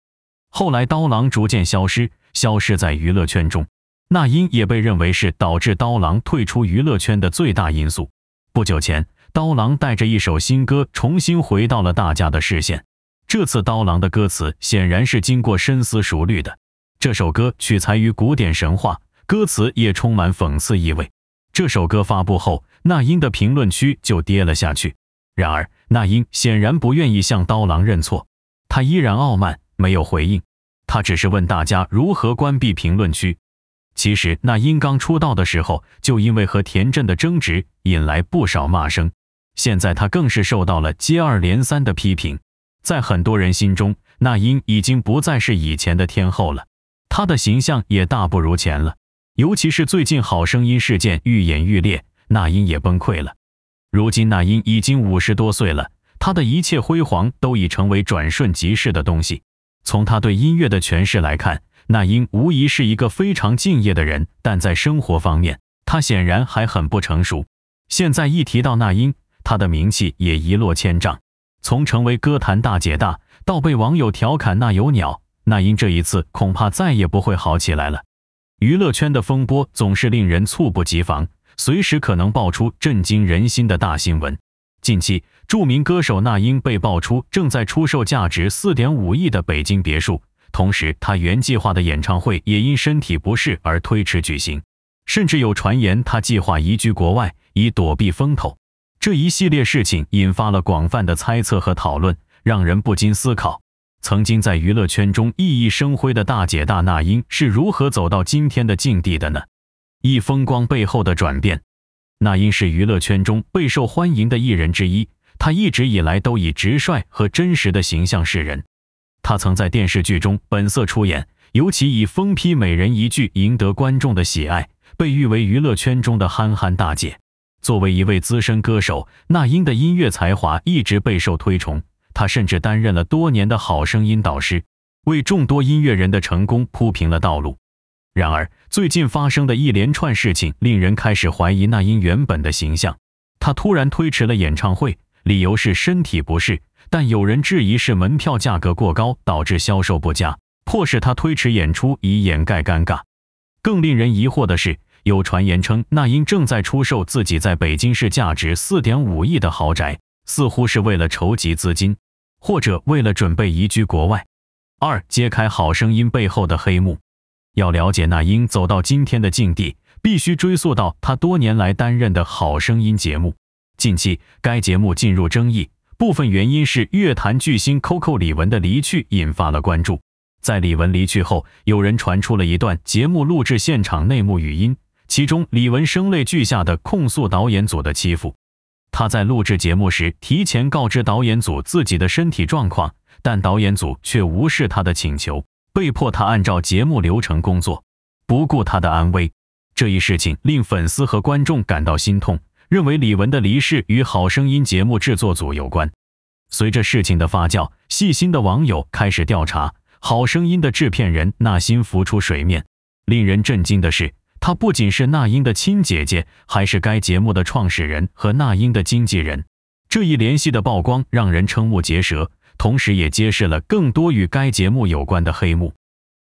后来，刀郎逐渐消失，消失在娱乐圈中。那英也被认为是导致刀郎退出娱乐圈的最大因素。不久前，刀郎带着一首新歌重新回到了大家的视线。这次，刀郎的歌词显然是经过深思熟虑的。这首歌取材于古典神话，歌词也充满讽刺意味。这首歌发布后，那英的评论区就跌了下去。然而，那英显然不愿意向刀郎认错，他依然傲慢，没有回应。他只是问大家如何关闭评论区。其实，那英刚出道的时候，就因为和田震的争执引来不少骂声。现在，他更是受到了接二连三的批评。在很多人心中，那英已经不再是以前的天后了，她的形象也大不如前了。尤其是最近《好声音》事件愈演愈烈，那英也崩溃了。如今那英已经五十多岁了，她的一切辉煌都已成为转瞬即逝的东西。从她对音乐的诠释来看，那英无疑是一个非常敬业的人，但在生活方面，她显然还很不成熟。现在一提到那英，她的名气也一落千丈。从成为歌坛大姐大，到被网友调侃“那有鸟”，那英这一次恐怕再也不会好起来了。娱乐圈的风波总是令人猝不及防，随时可能爆出震惊人心的大新闻。近期，著名歌手那英被爆出正在出售价值四点五亿的北京别墅，同时他原计划的演唱会也因身体不适而推迟举行，甚至有传言他计划移居国外以躲避风头。这一系列事情引发了广泛的猜测和讨论，让人不禁思考。曾经在娱乐圈中熠熠生辉的大姐大那英是如何走到今天的境地的呢？一风光背后的转变。那英是娱乐圈中备受欢迎的艺人之一，她一直以来都以直率和真实的形象示人。她曾在电视剧中本色出演，尤其以“疯批美人一句”赢得观众的喜爱，被誉为娱乐圈中的憨憨大姐。作为一位资深歌手，那英的音乐才华一直备受推崇。他甚至担任了多年的好声音导师，为众多音乐人的成功铺平了道路。然而，最近发生的一连串事情令人开始怀疑那英原本的形象。他突然推迟了演唱会，理由是身体不适，但有人质疑是门票价格过高导致销售不佳，迫使他推迟演出以掩盖尴尬。更令人疑惑的是，有传言称那英正在出售自己在北京市价值四点五亿的豪宅，似乎是为了筹集资金。或者为了准备移居国外。二揭开《好声音》背后的黑幕。要了解那英走到今天的境地，必须追溯到她多年来担任的《好声音》节目。近期，该节目进入争议，部分原因是乐坛巨星 coco 李玟的离去引发了关注。在李玟离去后，有人传出了一段节目录制现场内幕语音，其中李玟声泪俱下的控诉导演组的欺负。他在录制节目时提前告知导演组自己的身体状况，但导演组却无视他的请求，被迫他按照节目流程工作，不顾他的安危。这一事情令粉丝和观众感到心痛，认为李玟的离世与《好声音》节目制作组有关。随着事情的发酵，细心的网友开始调查《好声音》的制片人，那心浮出水面。令人震惊的是。她不仅是那英的亲姐姐，还是该节目的创始人和那英的经纪人。这一联系的曝光让人瞠目结舌，同时也揭示了更多与该节目有关的黑幕。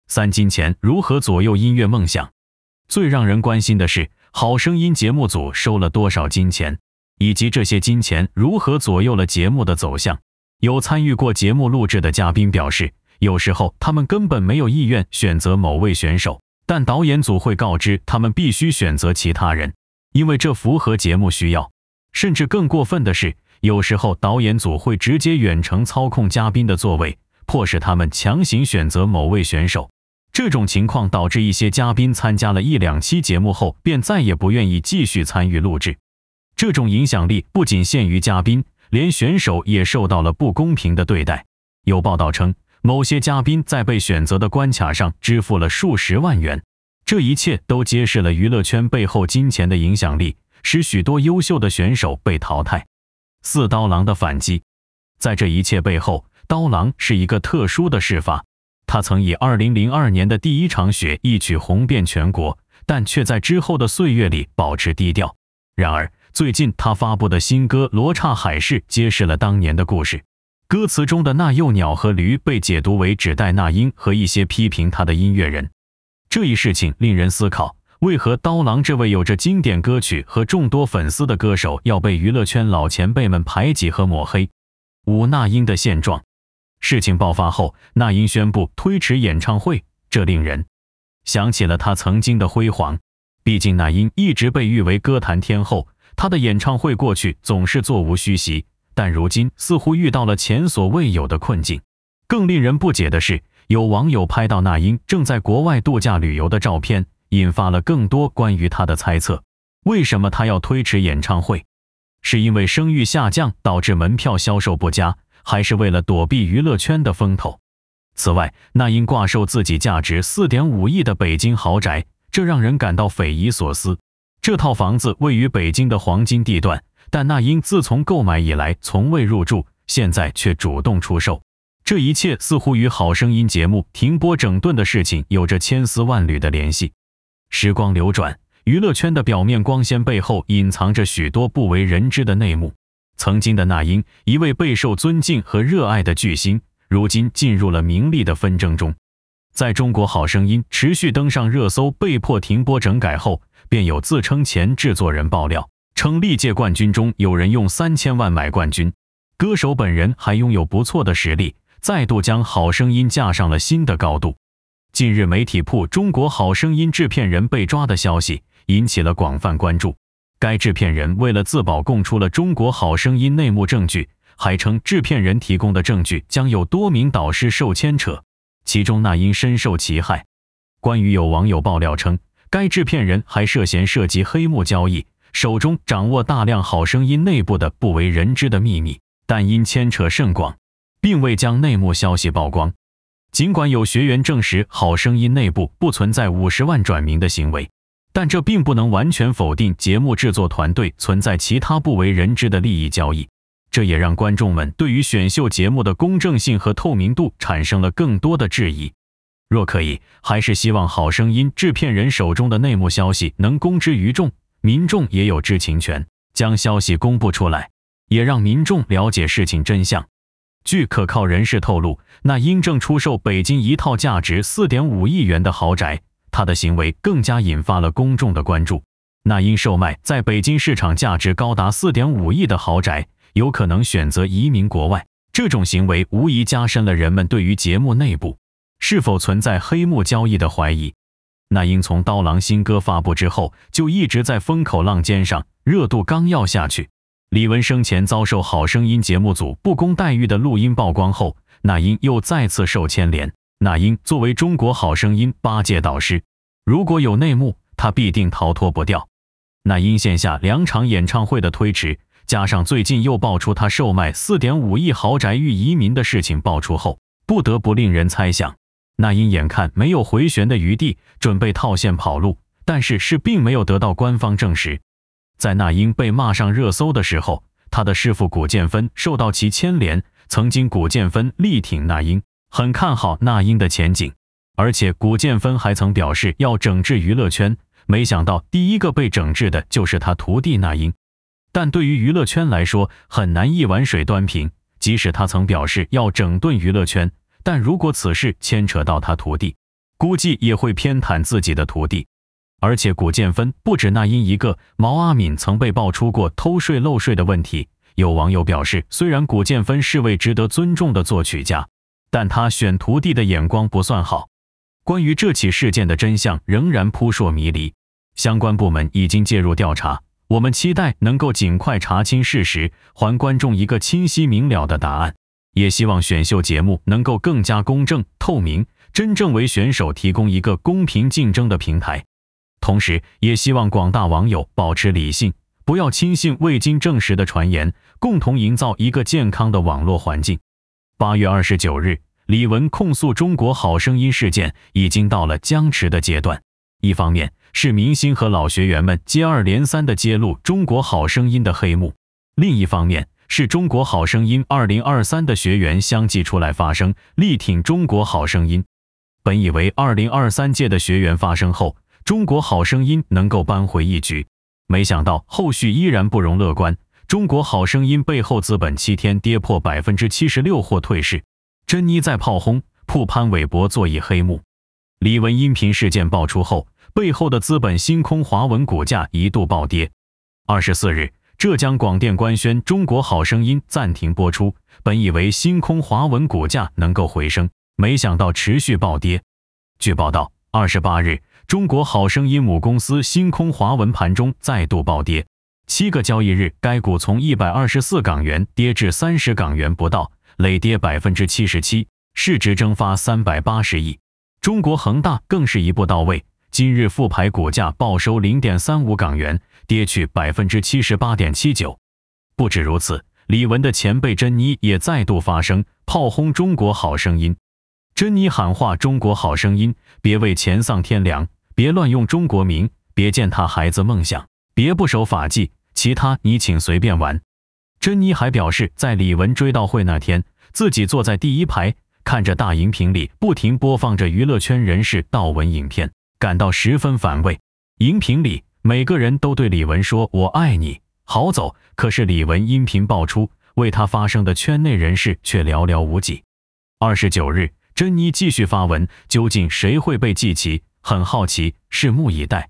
三金钱如何左右音乐梦想？最让人关心的是，好声音节目组收了多少金钱，以及这些金钱如何左右了节目的走向。有参与过节目录制的嘉宾表示，有时候他们根本没有意愿选择某位选手。但导演组会告知他们必须选择其他人，因为这符合节目需要。甚至更过分的是，有时候导演组会直接远程操控嘉宾的座位，迫使他们强行选择某位选手。这种情况导致一些嘉宾参加了一两期节目后，便再也不愿意继续参与录制。这种影响力不仅限于嘉宾，连选手也受到了不公平的对待。有报道称。某些嘉宾在被选择的关卡上支付了数十万元，这一切都揭示了娱乐圈背后金钱的影响力，使许多优秀的选手被淘汰。四刀郎的反击，在这一切背后，刀郎是一个特殊的释发。他曾以2002年的《第一场雪》一曲红遍全国，但却在之后的岁月里保持低调。然而，最近他发布的新歌《罗刹海市》揭示了当年的故事。歌词中的那幼鸟和驴被解读为指代那英和一些批评她的音乐人，这一事情令人思考：为何刀郎这位有着经典歌曲和众多粉丝的歌手，要被娱乐圈老前辈们排挤和抹黑？五那英的现状。事情爆发后，那英宣布推迟演唱会，这令人想起了她曾经的辉煌。毕竟那英一直被誉为歌坛天后，她的演唱会过去总是座无虚席。但如今似乎遇到了前所未有的困境。更令人不解的是，有网友拍到那英正在国外度假旅游的照片，引发了更多关于她的猜测：为什么她要推迟演唱会？是因为声誉下降导致门票销售不佳，还是为了躲避娱乐圈的风头？此外，那英挂售自己价值四点五亿的北京豪宅，这让人感到匪夷所思。这套房子位于北京的黄金地段。但那英自从购买以来从未入住，现在却主动出售，这一切似乎与《好声音》节目停播整顿的事情有着千丝万缕的联系。时光流转，娱乐圈的表面光鲜背后隐藏着许多不为人知的内幕。曾经的那英，一位备受尊敬和热爱的巨星，如今进入了名利的纷争中。在中国好声音持续登上热搜、被迫停播整改后，便有自称前制作人爆料。称历届冠军中有人用三千万买冠军，歌手本人还拥有不错的实力，再度将《好声音》架上了新的高度。近日，媒体曝《中国好声音》制片人被抓的消息引起了广泛关注。该制片人为了自保，供出了《中国好声音》内幕证据，还称制片人提供的证据将有多名导师受牵扯，其中那英深受其害。关于有网友爆料称，该制片人还涉嫌涉及黑幕交易。手中掌握大量《好声音》内部的不为人知的秘密，但因牵扯甚广，并未将内幕消息曝光。尽管有学员证实《好声音》内部不存在五十万转名的行为，但这并不能完全否定节目制作团队存在其他不为人知的利益交易。这也让观众们对于选秀节目的公正性和透明度产生了更多的质疑。若可以，还是希望《好声音》制片人手中的内幕消息能公之于众。民众也有知情权，将消息公布出来，也让民众了解事情真相。据可靠人士透露，那英正出售北京一套价值四点五亿元的豪宅，他的行为更加引发了公众的关注。那英售卖在北京市场价值高达四点五亿的豪宅，有可能选择移民国外，这种行为无疑加深了人们对于节目内部是否存在黑幕交易的怀疑。那英从刀郎新歌发布之后就一直在风口浪尖上，热度刚要下去，李玟生前遭受《好声音》节目组不公待遇的录音曝光后，那英又再次受牵连。那英作为《中国好声音》八届导师，如果有内幕，她必定逃脱不掉。那英线下两场演唱会的推迟，加上最近又爆出她售卖四点五亿豪宅欲移民的事情爆出后，不得不令人猜想。那英眼看没有回旋的余地，准备套现跑路，但是是并没有得到官方证实。在那英被骂上热搜的时候，他的师傅古建芬受到其牵连。曾经古建芬力挺那英，很看好那英的前景，而且古建芬还曾表示要整治娱乐圈。没想到第一个被整治的就是他徒弟那英。但对于娱乐圈来说，很难一碗水端平，即使他曾表示要整顿娱乐圈。但如果此事牵扯到他徒弟，估计也会偏袒自己的徒弟。而且古建芬不止那英一个，毛阿敏曾被爆出过偷税漏税的问题。有网友表示，虽然古建芬是位值得尊重的作曲家，但他选徒弟的眼光不算好。关于这起事件的真相仍然扑朔迷离，相关部门已经介入调查。我们期待能够尽快查清事实，还观众一个清晰明了的答案。也希望选秀节目能够更加公正透明，真正为选手提供一个公平竞争的平台。同时，也希望广大网友保持理性，不要轻信未经证实的传言，共同营造一个健康的网络环境。八月二十九日，李玟控诉《中国好声音》事件已经到了僵持的阶段。一方面是明星和老学员们接二连三的揭露《中国好声音》的黑幕，另一方面。是中国好声音二零二三的学员相继出来发声，力挺中国好声音。本以为二零二三届的学员发声后，中国好声音能够扳回一局，没想到后续依然不容乐观。中国好声音背后资本七天跌破百分之七十六或退市。珍妮在炮轰曝潘玮柏座椅黑幕，李玟音频事件爆出后，背后的资本星空华文股价一度暴跌。二十四日。浙江广电官宣《中国好声音》暂停播出，本以为星空华文股价能够回升，没想到持续暴跌。据报道，二十八日，中国好声音母公司星空华文盘中再度暴跌，七个交易日该股从一百二十四港元跌至三十港元不到，累跌百分之七十七，市值蒸发三百八十亿。中国恒大更是一步到位，今日复牌股价报收零点三五港元。跌去百分之七十八点七九，不止如此，李玟的前辈珍妮也再度发声炮轰《中国好声音》，珍妮喊话《中国好声音》：别为钱丧天良，别乱用中国名，别践踏孩子梦想，别不守法纪，其他你请随便玩。珍妮还表示，在李玟追悼会那天，自己坐在第一排，看着大荧屏里不停播放着娱乐圈人士悼文影片，感到十分反胃。荧屏里。每个人都对李玟说“我爱你”，好走。可是李玟音频爆出，为她发声的圈内人士却寥寥无几。二十九日，珍妮继续发文：“究竟谁会被记起？很好奇，拭目以待。”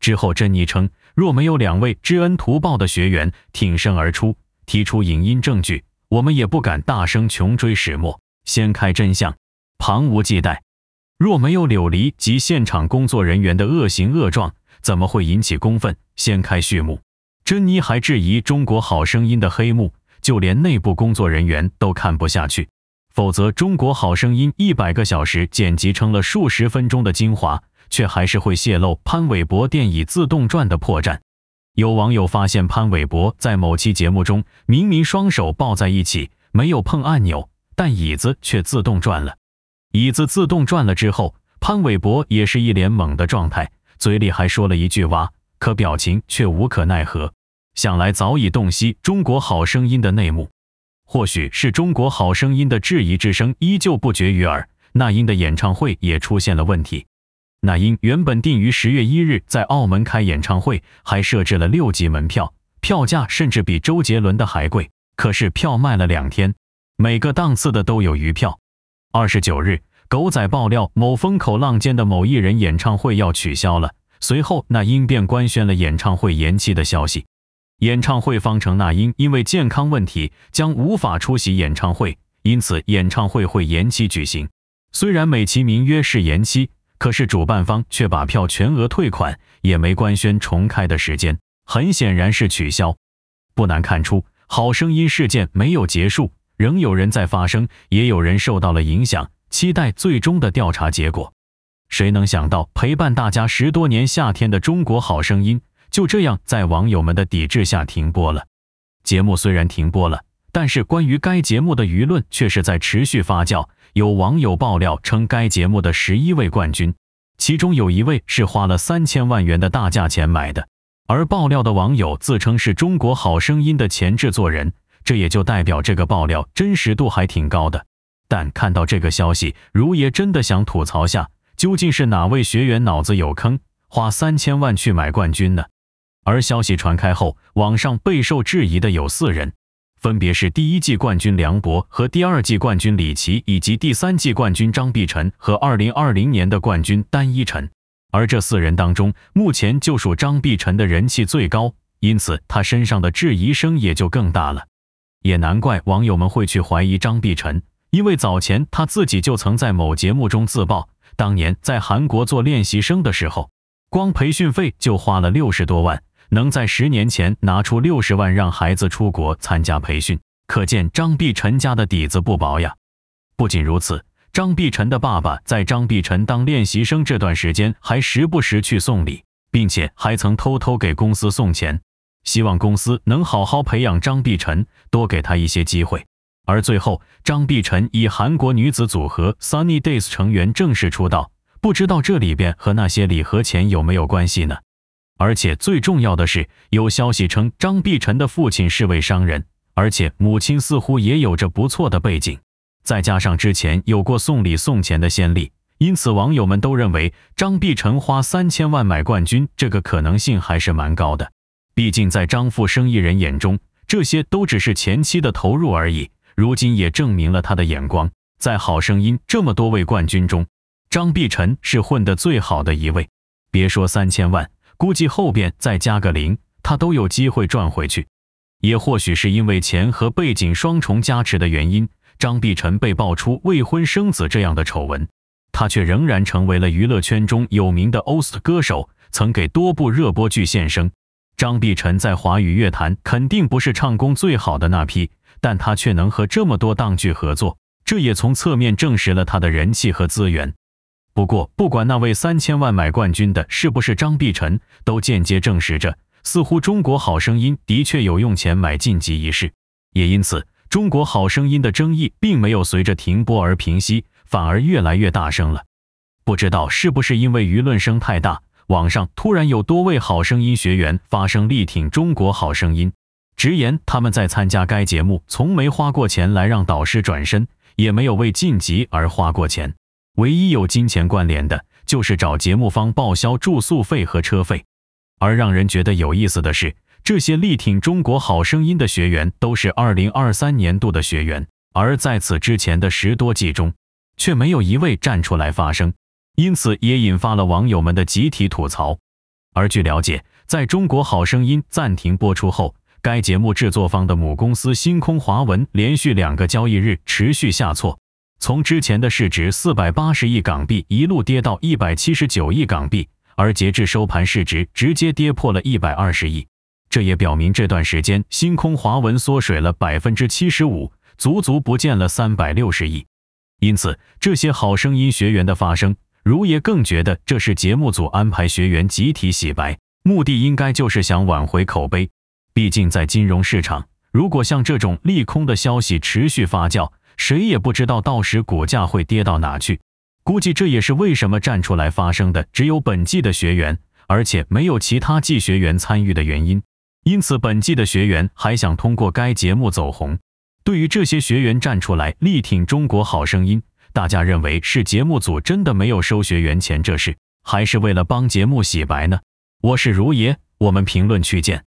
之后，珍妮称：“若没有两位知恩图报的学员挺身而出，提出影音证据，我们也不敢大声穷追始末，掀开真相，旁无忌惮。若没有柳离及现场工作人员的恶行恶状。”怎么会引起公愤？掀开序幕，珍妮还质疑《中国好声音》的黑幕，就连内部工作人员都看不下去。否则，《中国好声音》一百个小时剪辑成了数十分钟的精华，却还是会泄露潘玮柏电椅自动转的破绽。有网友发现，潘玮柏在某期节目中明明双手抱在一起，没有碰按钮，但椅子却自动转了。椅子自动转了之后，潘玮柏也是一脸懵的状态。嘴里还说了一句“哇”，可表情却无可奈何，想来早已洞悉《中国好声音》的内幕。或许是中国好声音的质疑之声依旧不绝于耳，那英的演唱会也出现了问题。那英原本定于十月一日在澳门开演唱会，还设置了六级门票，票价甚至比周杰伦的还贵。可是票卖了两天，每个档次的都有余票。二十九日。狗仔爆料，某风口浪尖的某艺人演唱会要取消了。随后，那英便官宣了演唱会延期的消息。演唱会方程那英因为健康问题将无法出席演唱会，因此演唱会会延期举行。虽然美其名曰是延期，可是主办方却把票全额退款，也没官宣重开的时间。很显然是取消。不难看出，好声音事件没有结束，仍有人在发声，也有人受到了影响。期待最终的调查结果。谁能想到陪伴大家十多年夏天的《中国好声音》就这样在网友们的抵制下停播了？节目虽然停播了，但是关于该节目的舆论却是在持续发酵。有网友爆料称，该节目的十一位冠军，其中有一位是花了三千万元的大价钱买的。而爆料的网友自称是中国好声音的前制作人，这也就代表这个爆料真实度还挺高的。但看到这个消息，如也真的想吐槽下，究竟是哪位学员脑子有坑，花三千万去买冠军呢？而消息传开后，网上备受质疑的有四人，分别是第一季冠军梁博和第二季冠军李琦，以及第三季冠军张碧晨和二零二零年的冠军单依纯。而这四人当中，目前就属张碧晨的人气最高，因此他身上的质疑声也就更大了。也难怪网友们会去怀疑张碧晨。因为早前他自己就曾在某节目中自曝，当年在韩国做练习生的时候，光培训费就花了六十多万，能在十年前拿出六十万让孩子出国参加培训，可见张碧晨家的底子不薄呀。不仅如此，张碧晨的爸爸在张碧晨当练习生这段时间，还时不时去送礼，并且还曾偷偷给公司送钱，希望公司能好好培养张碧晨，多给他一些机会。而最后，张碧晨以韩国女子组合 Sunny Days 成员正式出道，不知道这里边和那些礼盒钱有没有关系呢？而且最重要的是，有消息称张碧晨的父亲是位商人，而且母亲似乎也有着不错的背景，再加上之前有过送礼送钱的先例，因此网友们都认为张碧晨花三千万买冠军这个可能性还是蛮高的。毕竟在张富生意人眼中，这些都只是前期的投入而已。如今也证明了他的眼光，在《好声音》这么多位冠军中，张碧晨是混得最好的一位。别说三千万，估计后边再加个零，他都有机会赚回去。也或许是因为钱和背景双重加持的原因，张碧晨被爆出未婚生子这样的丑闻，他却仍然成为了娱乐圈中有名的 OST 歌手，曾给多部热播剧献声。张碧晨在华语乐坛肯定不是唱功最好的那批。但他却能和这么多档剧合作，这也从侧面证实了他的人气和资源。不过，不管那位三千万买冠军的是不是张碧晨，都间接证实着，似乎《中国好声音》的确有用钱买晋级一事。也因此，《中国好声音》的争议并没有随着停播而平息，反而越来越大声了。不知道是不是因为舆论声太大，网上突然有多位好声音学员发声力挺《中国好声音》。直言，他们在参加该节目从没花过钱来让导师转身，也没有为晋级而花过钱。唯一有金钱关联的，就是找节目方报销住宿费和车费。而让人觉得有意思的是，这些力挺《中国好声音》的学员都是2023年度的学员，而在此之前的十多季中，却没有一位站出来发声，因此也引发了网友们的集体吐槽。而据了解，在《中国好声音》暂停播出后，该节目制作方的母公司星空华文连续两个交易日持续下挫，从之前的市值四百八十亿港币一路跌到一百七十九亿港币，而截至收盘市值直接跌破了一百二十亿。这也表明这段时间星空华文缩水了百分之七十五，足足不见了三百六十亿。因此，这些好声音学员的发声，如也更觉得这是节目组安排学员集体洗白，目的应该就是想挽回口碑。毕竟在金融市场，如果像这种利空的消息持续发酵，谁也不知道到时股价会跌到哪去。估计这也是为什么站出来发声的只有本季的学员，而且没有其他季学员参与的原因。因此，本季的学员还想通过该节目走红。对于这些学员站出来力挺《中国好声音》，大家认为是节目组真的没有收学员钱这事，还是为了帮节目洗白呢？我是如爷，我们评论区见。